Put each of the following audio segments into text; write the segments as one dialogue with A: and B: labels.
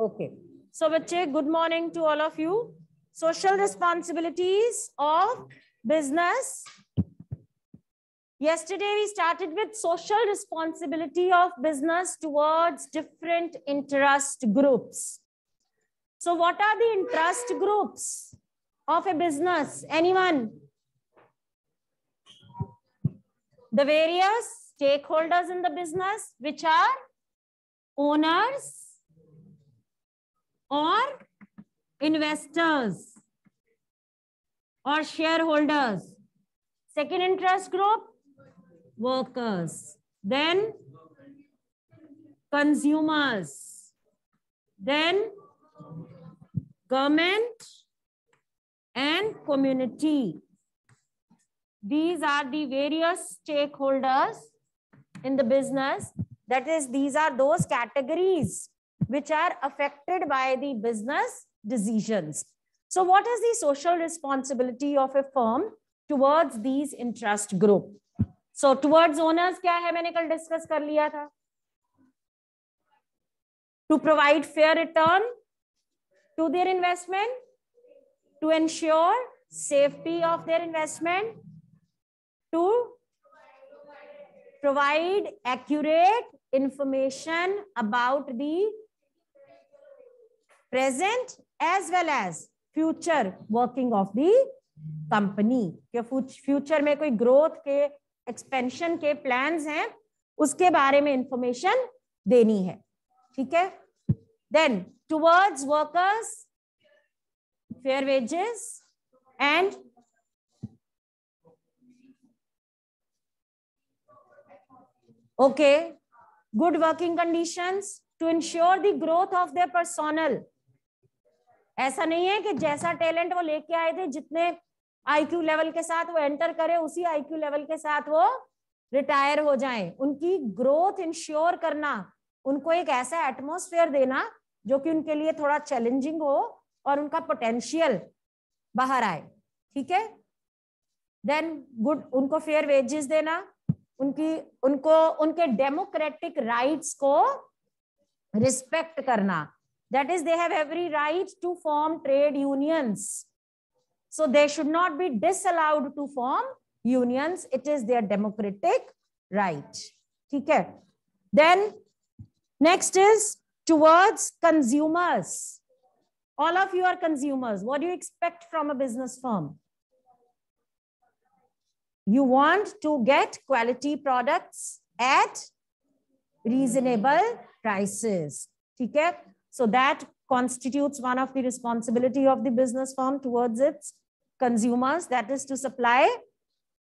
A: Okay. So, bache, good morning to all of you. Social responsibilities of business. Yesterday, we started with social responsibility of business towards different interest groups. So what are the interest groups of a business? Anyone? The various stakeholders in the business, which are owners, or investors or shareholders. Second interest group, workers. Then consumers. Then government and community. These are the various stakeholders in the business. That is, these are those categories which are affected by the business decisions. So what is the social responsibility of a firm towards these interest group? So towards owners क्या है मैंने कल discuss कर लिया था To provide fair return to their investment, to ensure safety of their investment, to provide accurate information about the present as well as future working of the company के future में कोई ग्रोथ के expansion के plan हैं उसके बारे में information देनी है ठीक है then towards workers fair wages and okay good working conditions to ensure the growth of their personal ऐसा नहीं है कि जैसा टैलेंट वो लेके आए थे जितने आईक्यू लेवल के साथ वो एंटर करे उसी आईक्यू लेवल के साथ वो रिटायर हो जाए उनकी ग्रोथ इंश्योर करना उनको एक ऐसा एटमोस्फेयर देना जो कि उनके लिए थोड़ा चैलेंजिंग हो और उनका पोटेंशियल बाहर आए ठीक है देन गुड उनको फेयर वेजेस देना उनकी उनको उनके डेमोक्रेटिक राइट्स को रिस्पेक्ट करना That is, they have every right to form trade unions. So they should not be disallowed to form unions. It is their democratic right. Okay. Then next is towards consumers. All of you are consumers. What do you expect from a business firm? You want to get quality products at reasonable prices. Okay. So that constitutes one of the responsibility of the business firm towards its consumers, that is to supply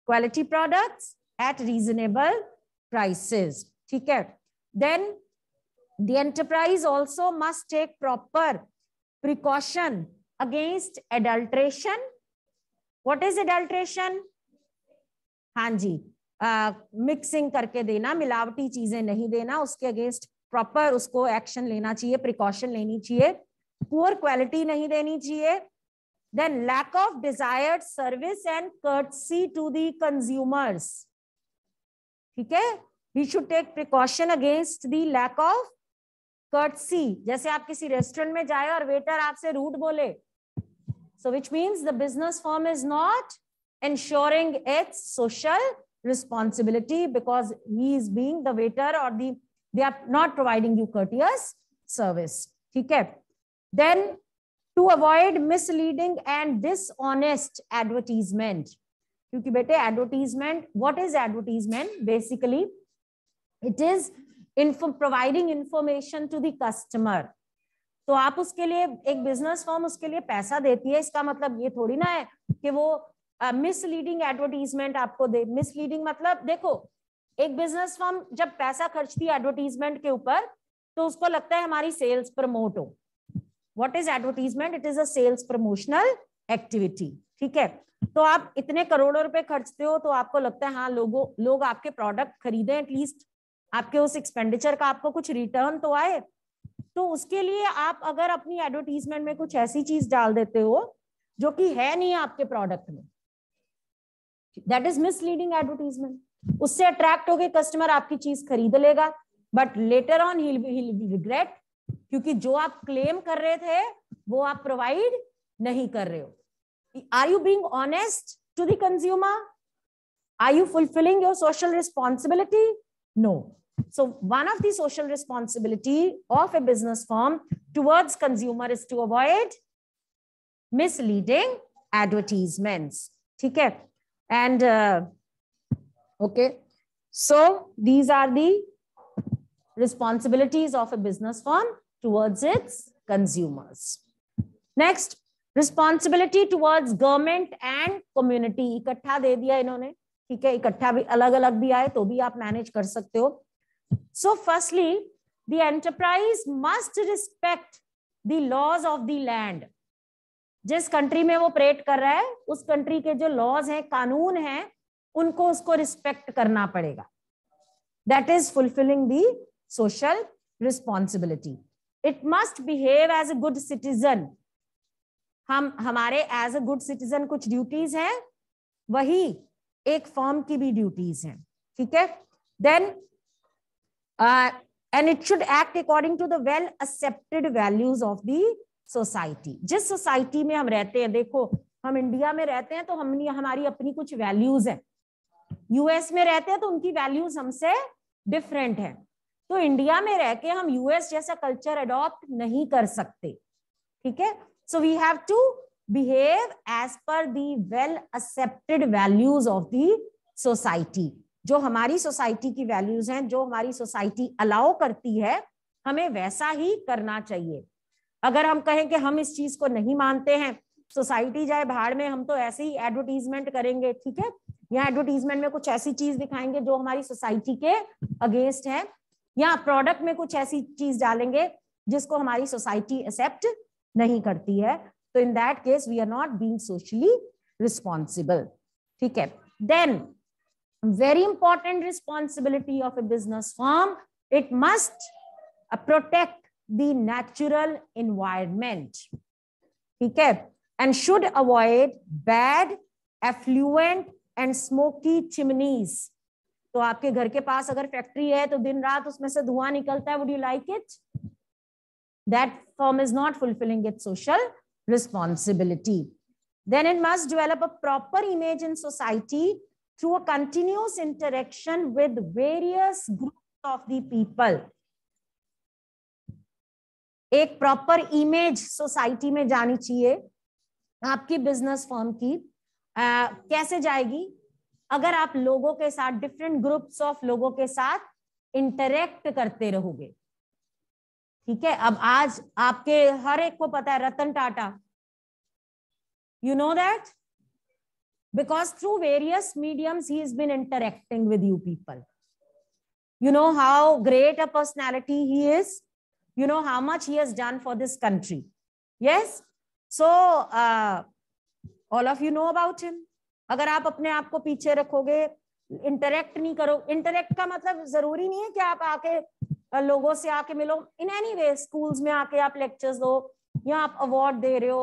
A: quality products at reasonable prices. theek hai Then the enterprise also must take proper precaution against adulteration. What is adulteration? haan ji uh, mixing karke dena मिलावटी cheeze nahi dena uske against proper उसको action लेना चाहिए precaution लेनी चाहिए poor quality नहीं देनी चाहिए then lack of desired service and courtesy to the consumers ठीक है we should take precaution against the lack of courtesy जैसे आप किसी रेस्टोरेंट में जाए और वेटर आपसे रूट बोले so which means the business firm is not ensuring its social responsibility because he is being the waiter or the they are not providing you courteous service ठीक है then to avoid misleading and dishonest advertisement क्योंकि बेटे advertisement what is advertisement basically it is in providing information to customer तो आप उसके लिए एक business form उसके लिए पैसा देती है इसका मतलब ये थोड़ी ना है कि वो मिसलीडिंग uh, एडवर्टीजमेंट आपको दे मिसलीडिंग मतलब देखो एक बिजनेस फर्म जब पैसा खर्चती है एडवर्टीजमेंट के ऊपर तो उसको लगता है हमारी सेल्स प्रमोट हो what is advertisement it is a sales promotional activity ठीक है तो आप इतने करोड़ों रुपए खर्चते हो तो आपको लगता है हाँ लोगो लोग आपके प्रोडक्ट खरीदे एटलीस्ट आपके उस एक्सपेंडिचर का आपको कुछ रिटर्न तो आए तो उसके लिए आप अगर अपनी एडवर्टीजमेंट में कुछ ऐसी चीज डाल देते हो जो कि है नहीं आपके प्रोडक्ट में दैट इज मिसलीडिंग एडवर्टीजमेंट उससे अट्रैक्ट हो गए कस्टमर आपकी चीज खरीद लेगा बट लेटर ऑन ही रिग्रेट क्योंकि जो आप क्लेम कर रहे थे वो आप प्रोवाइड नहीं कर रहे हो are you being honest to the consumer consumer are you fulfilling your social responsibility no so one of the social responsibility of a business firm towards consumer is to avoid misleading advertisement ठीक है and uh, Okay. So these are the responsibilities of a business firm towards its consumers. Next, responsibility towards government and community इकट्ठा दे दिया इन्होंने ठीक है इकट्ठा भी अलग अलग भी आए तो भी आप मैनेज कर सकते हो so firstly the enterprise must respect the laws of the land जिस कंट्री में वो परेड कर रहा है उस कंट्री के जो लॉज हैं कानून हैं उनको उसको रिस्पेक्ट करना पड़ेगा that is fulfilling the social responsibility it must behave as a good citizen हम हमारे एज अ गुड सिटीजन कुछ ड्यूटीज हैं वही एक फॉर्म की भी ड्यूटीज हैं ठीक है then and it should act according to the well accepted values of the society जिस सोसाइटी में हम रहते हैं देखो हम इंडिया में रहते हैं तो हम हमारी अपनी कुछ वैल्यूज हैं यूएस में रहते हैं तो उनकी वैल्यूज हमसे डिफरेंट है तो इंडिया में रह के हम यूएस जैसा कल्चर अडॉप्ट नहीं कर सकते ठीक है so we have to behave as per the well accepted values of the society जो हमारी सोसाइटी की वैल्यूज हैं जो हमारी सोसाइटी अलाउ करती है हमें वैसा ही करना चाहिए अगर हम कहें कि हम इस चीज को नहीं मानते हैं सोसाइटी जाए भाड़ में हम तो ऐसे ही एडवर्टीजमेंट करेंगे ठीक है या एडवर्टीजमेंट में कुछ ऐसी चीज दिखाएंगे जो हमारी सोसाइटी के अगेंस्ट है या प्रोडक्ट में कुछ ऐसी चीज डालेंगे जिसको हमारी सोसाइटी एक्सेप्ट नहीं करती है तो in that case we are not being socially responsible ठीक है then very important responsibility of a business firm it must protect the natural environment ठीक है and should avoid bad effluent and smoky chimneys तो आपके घर के पास अगर factory है तो दिन रात उसमें से धुआं निकलता है would you like it that firm is not fulfilling it social responsibility then it must develop a proper image in society through a continuous interaction with various group of people एक प्रॉपर इमेज सोसाइटी में जानी चाहिए आपकी business form की कैसे जाएगी अगर आप लोगों के साथ डिफरेंट ग्रुप्स ऑफ लोगों के साथ इंटरेक्ट करते रहोगे ठीक है अब आज आपके हर एक को पता है Ratan Tata you know that because through various medium he is been interacting with you people you know how great a personality he is you know how much he done for this country yes so all of you know about him अगर आप अपने आप को पीछे रखोगे interact नहीं करो interact का मतलब जरूरी नहीं है कि आप आके लोगों से आके मिलो इन एनी वे स्कूल्स में आके आप लेक्चर्स दो या आप अवार्ड दे रहे हो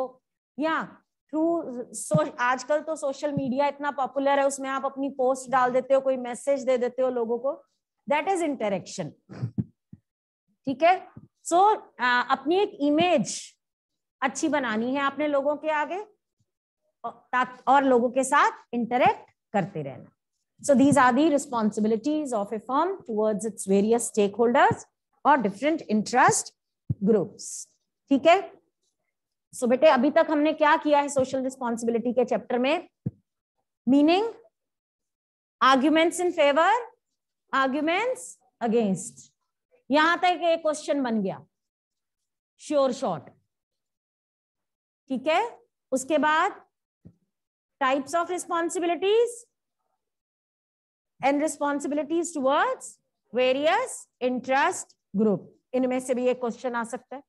A: या थ्रू सो आजकल तो सोशल मीडिया इतना पॉपुलर है उसमें आप अपनी पोस्ट डाल देते हो कोई मैसेज दे देते हो लोगों को दैट इज इंटरेक्शन ठीक है सो so, अपनी एक इमेज अच्छी बनानी है आपने लोगों के आगे और लोगों के साथ इंटरेक्ट करते रहना so these are the responsibilities of a firm towards its various stakeholders और डिफरेंट इंटरेस्ट ग्रुप्स ठीक है सो बेटे अभी तक हमने क्या किया है सोशल रिस्पॉन्सिबिलिटी के चैप्टर में meaning arguments in favour arguments against यहां तक एक क्वेश्चन बन गया श्योर शॉर्ट ठीक है उसके बाद types of responsibilities and responsibilities towards various interest group. इनमें से भी एक क्वेश्चन आ सकता है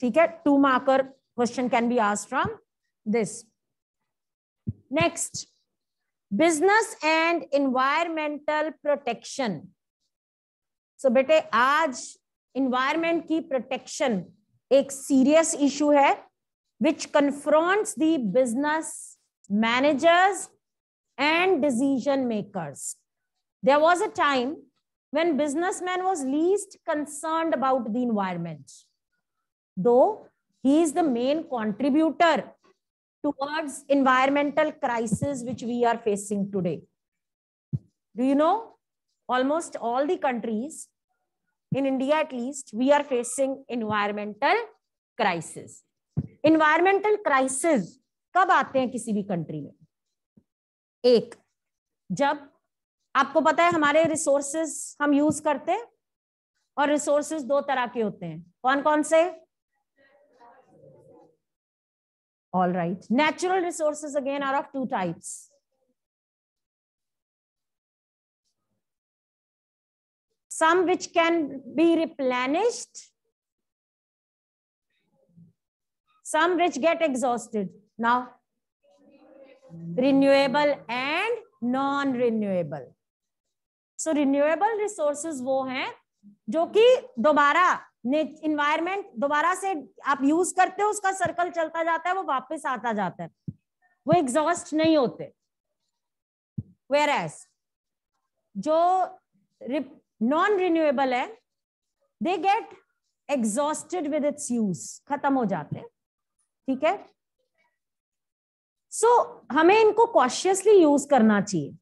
A: ठीक है two marker question can be asked from this next business and environmental protection so बेटे आज इन्वायरमेंट की प्रोटेक्शन एक सीरियस इशू है which confronts the business managers, and decision makers. There was a time when businessman was least concerned about the environment, though he is the main contributor towards environmental crisis which we are facing today. Do you know, almost all the countries, in India at least, we are facing environmental crisis. Environmental crisis कब आते हैं किसी भी country में एक जब आपको पता है हमारे रिसोर्सेस हम यूज करते हैं और रिसोर्सेस दो तरह के होते हैं कौन कौन से all right natural resources again are of two types some which can be replenished some which get exhausted now renewable and non renewable so renewable resources वो हैं जो कि दोबारा इन्वायरमेंट दोबारा से आप यूज करते हो उसका सर्कल चलता जाता है वो वापस आता जाता है वो एग्जॉस्ट नहीं होते वेयर एज जो नॉन रिन्यूएबल है they get exhausted with its use खत्म हो जाते हैं ठीक है सो so, हमें इनको कॉशियसली यूज करना चाहिए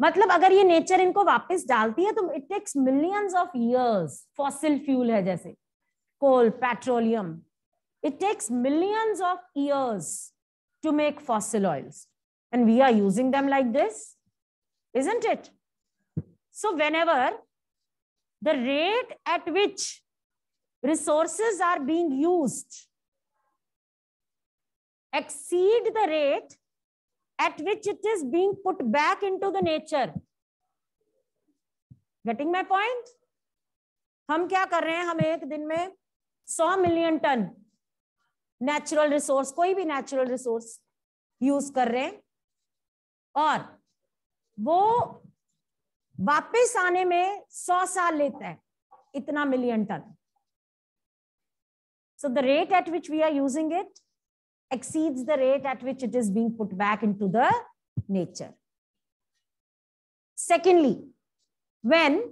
A: मतलब अगर ये नेचर इनको वापस डालती है तो it takes millions of years fossil fuel है जैसे coal petroleum it takes millions of years to make fossil oils and we are using them like this it so whenever the rate at which resources are being use exceed the rate at which it is being put back into the nature getting my point hum kya kar rahe hain hum ek din mein 100 million ton natural resource koi bhi natural resource use kar rahe hain aur wo वापिस आने में सौ साल लेता है इतना million ton so the rate at which we are using it exceeds the rate at which it is being put back into the nature. Secondly, when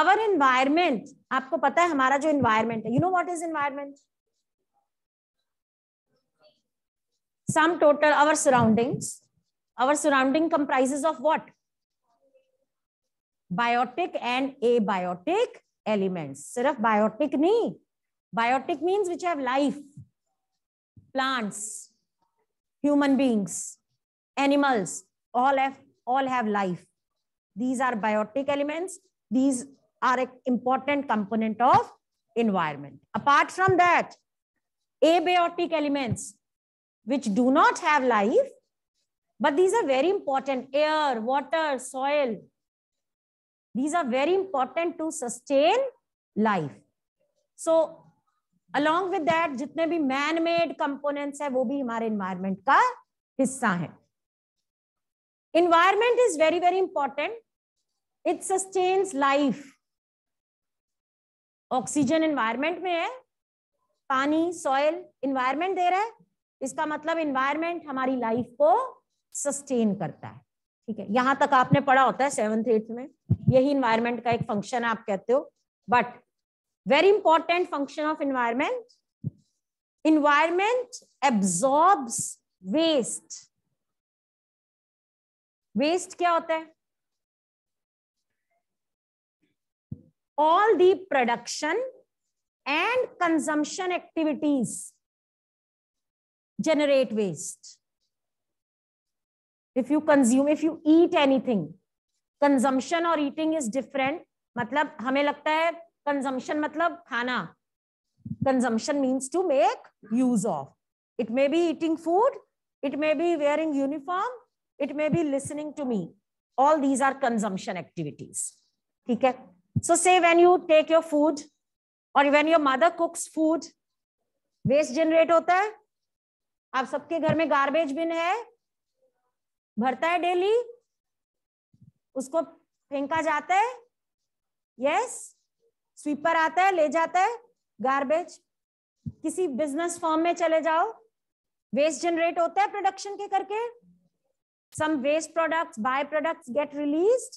A: our environment, aapko pata hai hamara jo environment hai you know what is environment? sum total our surroundings. Our surrounding comprises of what? Biotic and abiotic elements. sirf biotic nahi Biotic means which have life. plants, human beings, animals, all have, all have life. These are biotic elements. These are an important component of environment. Apart from that, abiotic elements, which do not have life, but these are very important, air, water, soil. These are very important to sustain life. So along with that जितने भी man made components है वो भी हमारे environment का हिस्सा है environment is very very important it sustains life oxygen environment में है पानी सॉयल इन्वायरमेंट दे रहा है इसका मतलब इन्वायरमेंट हमारी लाइफ को सस्टेन करता है ठीक है यहां तक आपने पढ़ा होता है सेवेंथ एट्थ में यही इन्वायरमेंट का एक फंक्शन आप कहते हो but Very important function of environment. Environment absorbs waste. Waste क्या होता All the production and consumption activities generate waste. If you consume, if you eat anything, consumption or eating is different. मतलब हमें लगता है consumption मतलब खाना consumption means to make use of it may be eating food it may be wearing uniform it may be listening to me all these are consumption activities ठीक है so say when you take your food और when your mother cooks food waste generate होता है आप सबके घर में garbage bin है भरता है डेली उसको फेंका जाता है यस yes? स्वीपर आता है ले जाता है गार्बेज किसी बिजनेस फॉर्म में चले जाओ वेस्ट जनरेट होता है प्रोडक्शन के करके some waste products by products get release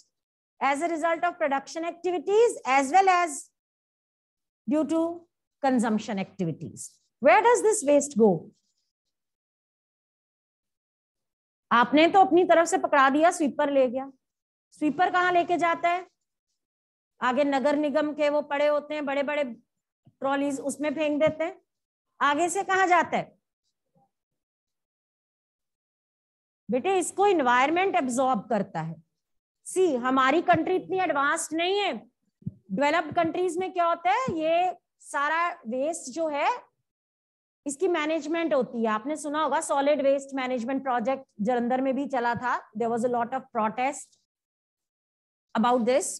A: as a result of production activities as well as due to consumption activities where does this waste go आपने तो अपनी तरफ से पकड़ा दिया स्वीपर ले गया स्वीपर कहां लेके जाता है आगे नगर निगम के वो पड़े होते हैं बड़े बड़े ट्रॉलीज उसमें फेंक देते हैं आगे से कहा जाता है बेटे इसको इन्वायरमेंट एब्जॉर्ब करता है सी हमारी कंट्री इतनी एडवांस्ड नहीं है डेवलप्ड कंट्रीज में क्या होता है ये सारा वेस्ट जो है इसकी मैनेजमेंट होती है आपने सुना होगा solid waste management project Jalandhar में भी चला था there was a lot of protest about this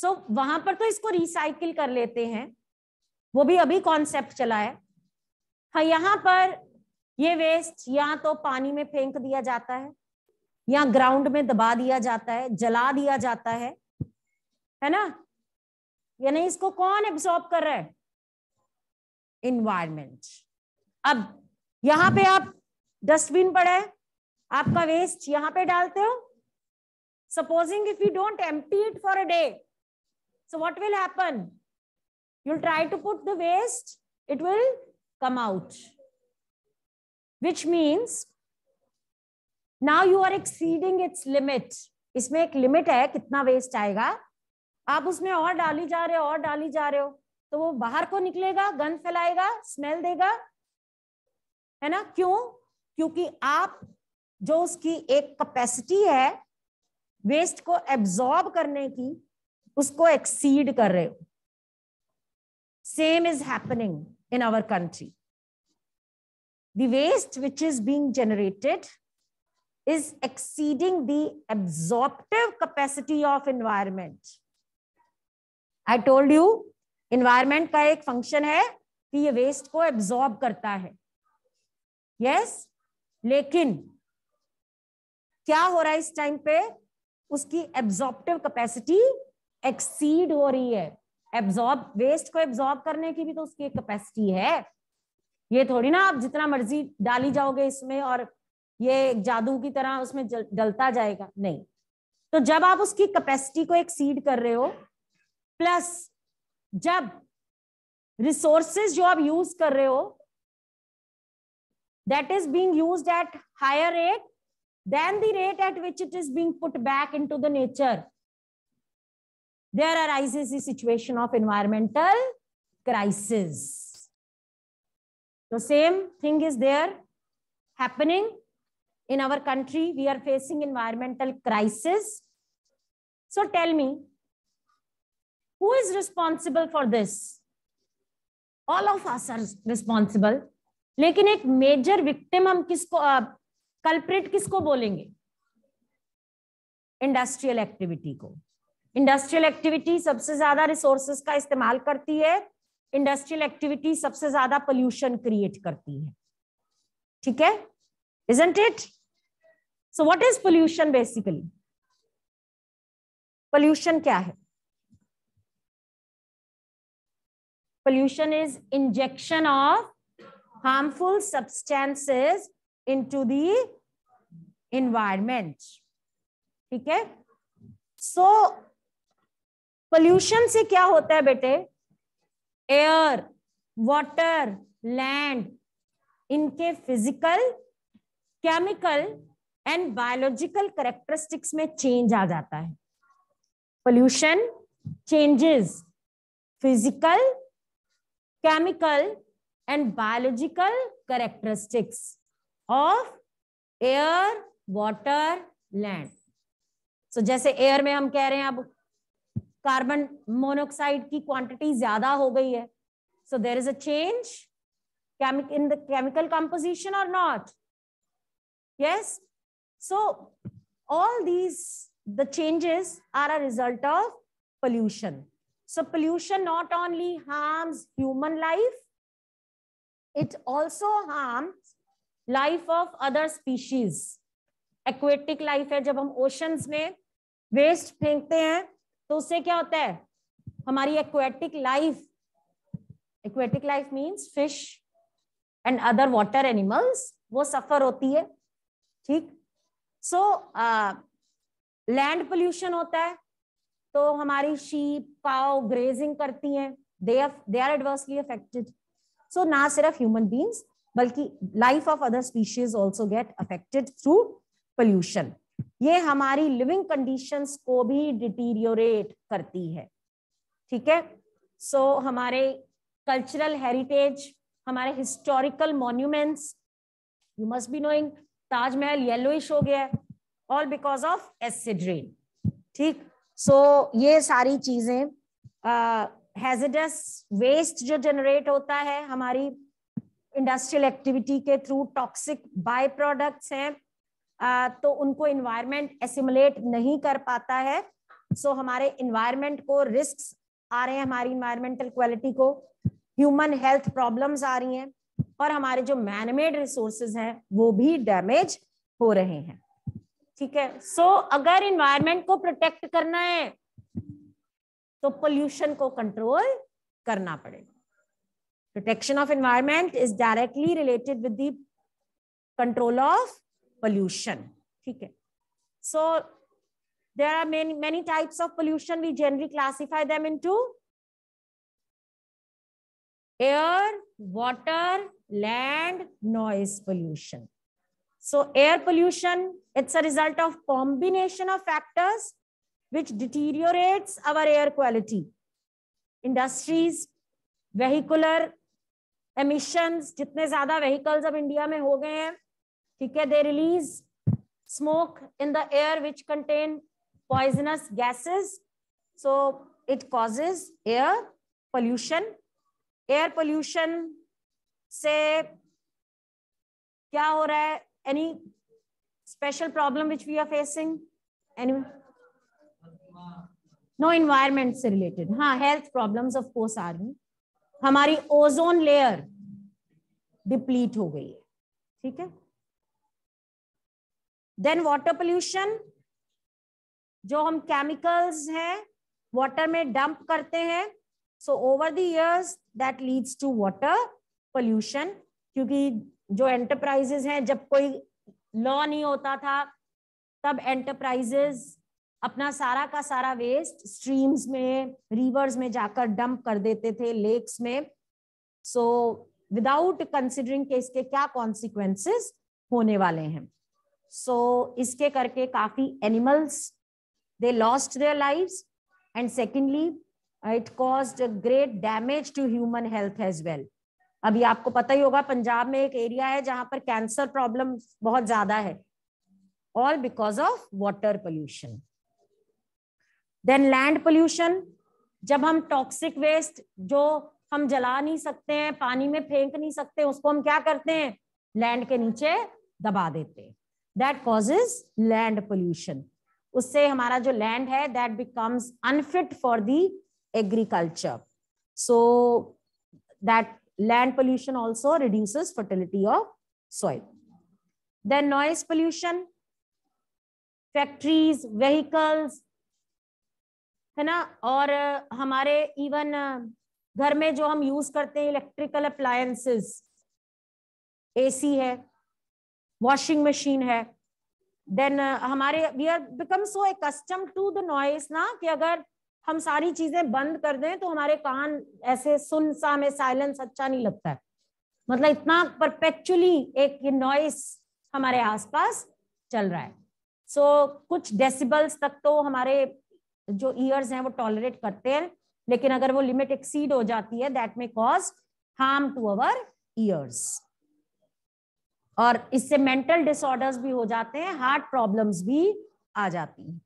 A: so so, वहां पर तो इसको रिसाइकिल कर लेते हैं वो भी अभी कॉन्सेप्ट चला है हाँ यहाँ पर ये वेस्ट या तो पानी में फेंक दिया जाता है या ग्राउंड में दबा दिया जाता है जला दिया जाता है है ना यानी इसको कौन एब्सॉर्ब कर रहा है इन्वायरमेंट अब यहाँ पे आप डस्टबिन पड़ा है आपका वेस्ट यहाँ पे डालते हो supposing if you don't empty it for a day So what will happen? You'll try to put the waste, it will come out. Which means now you are exceeding its limit. इसमें एक limit है कितना waste आएगा आप उसमें और डाली जा रहे हो और डाली जा रहे हो तो वो बाहर को निकलेगा गंद फैलाएगा स्मेल देगा है ना क्यों क्योंकि आप जो उसकी एक कैपेसिटी है वेस्ट को एब्जॉर्ब करने की उसको एक्सीड कर रहे हो same is happening in our country the waste which is being generated is exceeding the absorptive capacity of environment I told you environment का एक फंक्शन है कि ये वेस्ट को एब्जॉर्ब करता है यस yes? लेकिन क्या हो रहा है इस टाइम पे उसकी एब्जॉर्प्टिव कैपेसिटी एक्सीड हो रही है एब्जॉर्ब वेस्ट को एब्जॉर्ब करने की भी तो उसकी कैपेसिटी है ये थोड़ी ना आप जितना मर्जी डाली जाओगे इसमें और ये जादू की तरह उसमें डलता जाएगा नहीं तो जब आप उसकी कैपेसिटी को एक्सीड कर रहे हो प्लस जब रिसोर्सेस जो आप यूज कर रहे हो that is being used at higher rate than the rate at which it is being put back into the nature there arises a situation of environmental crisis. The same thing is there happening in our country. We are facing environmental crisis. So tell me, who is responsible for this? All of us are responsible. lekin ek major victim hum kisko uh, culprit kisko bolenge industrial activity ko industrial activity सबसे ज्यादा resources का इस्तेमाल करती है industrial activity सबसे ज्यादा pollution create करती है ठीक है isn't it so what is pollution basically pollution क्या है pollution is injection of harmful into the environment ठीक है सो पोल्यूशन से क्या होता है बेटे एयर वाटर लैंड इनके physical chemical and biological characteristics में चेंज आ जाता है pollution changes physical chemical and biological characteristics of air water land so जैसे एयर में हम कह रहे हैं अब कार्बन मोनोक्साइड की क्वांटिटी ज्यादा हो गई है so there is a change in the chemical composition और not yes so all these the changes are a result of pollution so pollution not only harm human life it also harm life of other species aquatic life है जब हम oceans में waste फेंकते हैं तो उससे क्या होता है हमारी aquatic life aquatic life means fish and other water animals वो सफर होती है ठीक सो लैंड पोल्यूशन होता है तो हमारी शीप काव ग्रेजिंग करती हैं they they are adversely affected so ना सिर्फ ह्यूमन बींग्स बल्कि life of other species also get affected through pollution ये हमारी लिविंग कंडीशंस को भी डिटीरियोरेट करती है ठीक है सो so, हमारे कल्चरल हेरिटेज हमारे historical monuments you must be knowing Taj Mahal yellowish हो गया है all because of acid rain ठीक सो so, ये सारी चीजें हैजिडस वेस्ट जो जनरेट होता है हमारी इंडस्ट्रियल एक्टिविटी के थ्रू टॉक्सिक बाय प्रोडक्ट्स हैं तो उनको इन्वायरमेंट एसिमुलेट नहीं कर पाता है सो so, हमारे इन्वायरमेंट को रिस्क आ रहे हैं हमारी इन्वायरमेंटल क्वालिटी को ह्यूमन हेल्थ प्रॉब्लम्स आ रही हैं और हमारे जो मैनमेड रिसोर्सेज हैं वो भी डैमेज हो रहे हैं ठीक है सो so, अगर इन्वायरमेंट को प्रोटेक्ट करना है तो पोल्यूशन को कंट्रोल करना पड़ेगा protection of environment is directly related with the control of pollution ठीक है so there are many many types of pollution we generally classify them into air water land noise pollution so air pollution it's a result of combination of factors which deteriorates our air quality industries vehicular emissions जितने ज्यादा vehicles अब India में हो गए हैं ठीक है they release smoke in the air which contain poisonous gases so it causes air pollution air pollution से क्या हो रहा है any special problem which we are facing any no environment से रिलेटेड हाँ हेल्थ प्रॉब्लम ऑफकोर्स कोर्स आ रही हमारी ओजोन लेयर डिप्लीट हो गई है ठीक है देन वाटर पोल्यूशन जो हम केमिकल्स हैं वाटर में डंप करते हैं so over the years that leads to water pollution क्योंकि जो एंटरप्राइजेस हैं जब कोई लॉ नहीं होता था तब एंटरप्राइजेस अपना सारा का सारा वेस्ट स्ट्रीम्स में रिवर्स में जाकर डंप कर देते थे लेक्स में सो विदाउट कंसिडरिंग के इसके क्या कॉन्सिक्वेंसेस होने वाले हैं सो so, इसके करके काफी animals they lost their live and secondly it cause great damage to human health as well अभी आपको पता ही होगा पंजाब में एक एरिया है जहां पर कैंसर प्रॉब्लम बहुत ज्यादा है all because of water pollution then land pollution जब हम टॉक्सिक वेस्ट जो हम जला नहीं सकते हैं पानी में फेंक नहीं सकते उसको हम क्या करते हैं लैंड के नीचे दबा देते हैं दैट कॉजेज लैंड पोल्यूशन उससे हमारा जो लैंड है that becomes unfit for the agriculture so that land pollution also reduce fertility of soil then noise pollution factories vehicles है ना और uh, हमारे इवन uh, घर में जो हम यूज करते हैं इलेक्ट्रिकल अप्लायंसेस एसी है वॉशिंग मशीन है देन uh, हमारे we become so accustom to the noise ना कि अगर हम सारी चीजें बंद कर दें तो हमारे कान ऐसे सुन सा में साइलेंस अच्छा नहीं लगता है मतलब इतना परपेक्चुअली एक ये नॉइस हमारे आसपास चल रहा है सो so, कुछ डेसिबल्स तक तो हमारे जो ईयर्स हैं वो टॉलरेट करते हैं लेकिन अगर वो लिमिट एक्सीड हो जाती है that may cause harm to our ears और इससे मेंटल डिसऑर्डर्स भी हो जाते हैं हार्ट प्रॉब्लम्स भी आ जाती हैं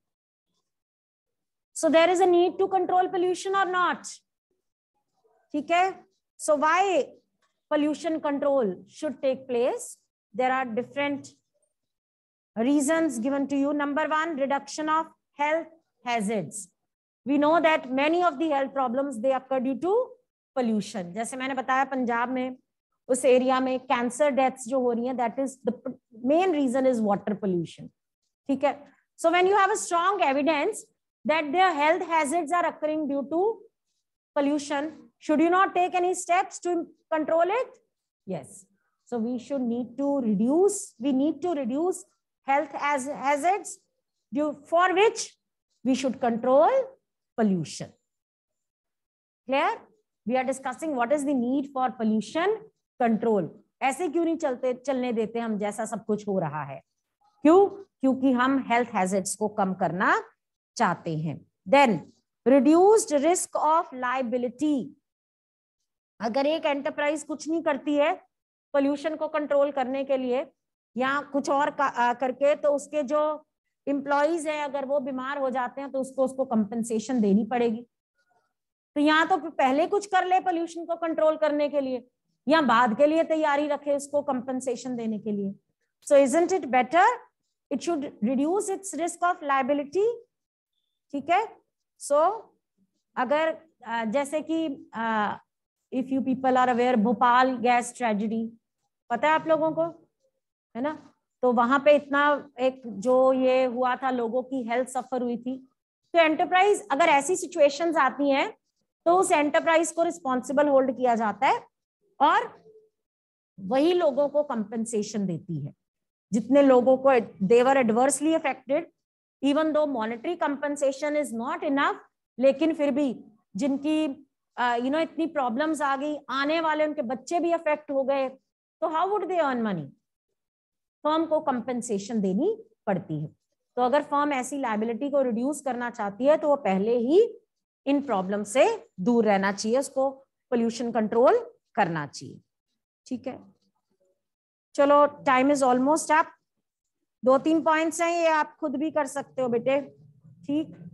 A: so there is a need to control pollution और नॉट ठीक है so why pollution control should take place. There are different reasons given to you. Number one, reduction of health hazards. We know that many of the health problems, they occur due to pollution. जैसे मैंने बताया पंजाब में उस area में cancer deaths जो हो रही हैं that is the main reason is water pollution ठीक है so when you have a strong evidence that their health hazards are occurring due to pollution should you not take any steps to control it yes so we should need to reduce we need to reduce health as hazards due for which we should control pollution clear we are discussing what is the need for pollution control ऐसे क्यों नहीं चलते चलने देते हम जैसा सब कुछ हो रहा है क्यों क्योंकि हम हेल्थ हैजर्ड्स को कम करना चाहते हैं then reduced risk of liability अगर एक एंटरप्राइज कुछ नहीं करती है पोल्यूशन को कंट्रोल करने के लिए या कुछ और करके तो उसके जो इम्प्लॉयज हैं अगर वो बीमार हो जाते हैं तो उसको उसको कंपनसेशन देनी पड़ेगी तो यहाँ तो पहले कुछ कर ले पोल्यूशन को कंट्रोल करने के लिए या बाद के लिए तैयारी रखे उसको कंपनसेशन देने के लिए so isn't it better it should reduce its risk of liability ठीक है सो अगर जैसे कि if you people are aware Bhopal gas tragedy पता है आप लोगों को है ना तो वहां पे इतना एक जो ये हुआ था लोगों की हेल्थ सफर हुई थी तो एंटरप्राइज अगर ऐसी सिचुएशंस आती हैं तो उस एंटरप्राइज को रिस्पॉन्सिबल होल्ड किया जाता है और वही लोगों को कंपनसेशन देती है जितने लोगों को they were adversely affected even though monetary compensation is not enough लेकिन फिर भी जिनकी यू uh, नो इतनी प्रॉब्लम्स आ गई आने वाले उनके बच्चे भी अफेक्ट हो गए तो how would they earn money firm को कंपनसेशन देनी पड़ती है तो अगर फर्म ऐसी लाइबिलिटी को रिड्यूस करना चाहती है तो वो पहले ही इन प्रॉब्लम से दूर रहना चाहिए उसको पोल्यूशन कंट्रोल करना चाहिए ठीक है चलो टाइम इज ऑलमोस्ट आप दो तीन पॉइंट्स हैं ये आप खुद भी कर सकते हो बेटे ठीक